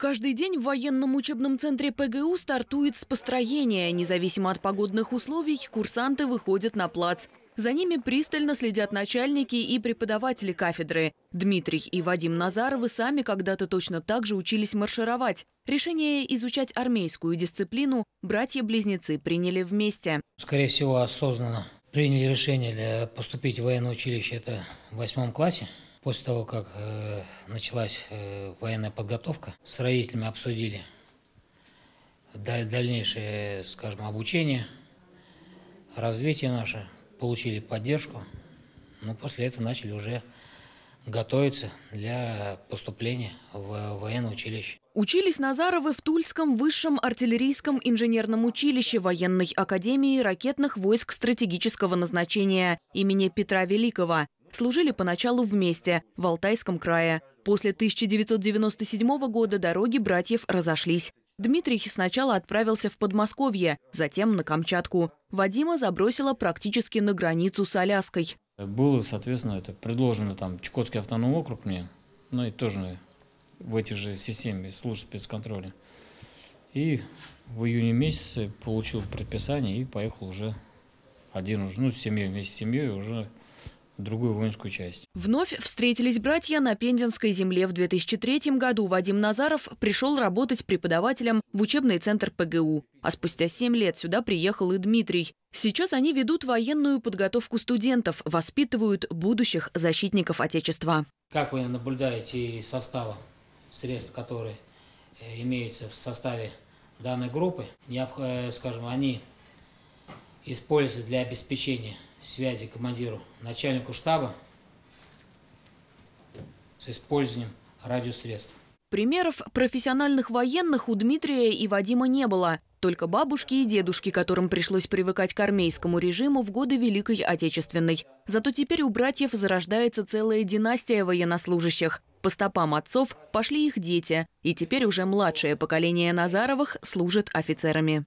Каждый день в военном учебном центре ПГУ стартует с построения. Независимо от погодных условий, курсанты выходят на плац. За ними пристально следят начальники и преподаватели кафедры. Дмитрий и Вадим Назаровы сами когда-то точно так же учились маршировать. Решение изучать армейскую дисциплину братья-близнецы приняли вместе. Скорее всего, осознанно приняли решение поступить в военное училище это в восьмом классе. После того, как э, началась э, военная подготовка, с родителями обсудили дальнейшее, скажем, обучение, развитие наше, получили поддержку. Ну, после этого начали уже готовиться для поступления в военное училище. Учились Назаровы в Тульском высшем артиллерийском инженерном училище военной академии ракетных войск стратегического назначения имени Петра Великого. Служили поначалу вместе, в Алтайском крае. После 1997 года дороги братьев разошлись. Дмитрий сначала отправился в Подмосковье, затем на Камчатку. Вадима забросила практически на границу с Аляской. Было, соответственно, это предложено там Чукотский автономный округ мне, ну и тоже в эти же системе служб спецконтроля. И в июне месяце получил предписание и поехал уже один уже, ну, с семьей, вместе с семьей уже другую воинскую часть. Вновь встретились братья на Пензенской земле. В 2003 году Вадим Назаров пришел работать преподавателем в учебный центр ПГУ. А спустя семь лет сюда приехал и Дмитрий. Сейчас они ведут военную подготовку студентов, воспитывают будущих защитников Отечества. Как вы наблюдаете из состава средств, которые э, имеются в составе данной группы, э, скажем, они используется для обеспечения связи командиру начальнику штаба с использованием радиосредств. Примеров профессиональных военных у Дмитрия и Вадима не было. Только бабушки и дедушки, которым пришлось привыкать к армейскому режиму в годы Великой Отечественной. Зато теперь у братьев зарождается целая династия военнослужащих. По стопам отцов пошли их дети, и теперь уже младшее поколение Назаровых служит офицерами.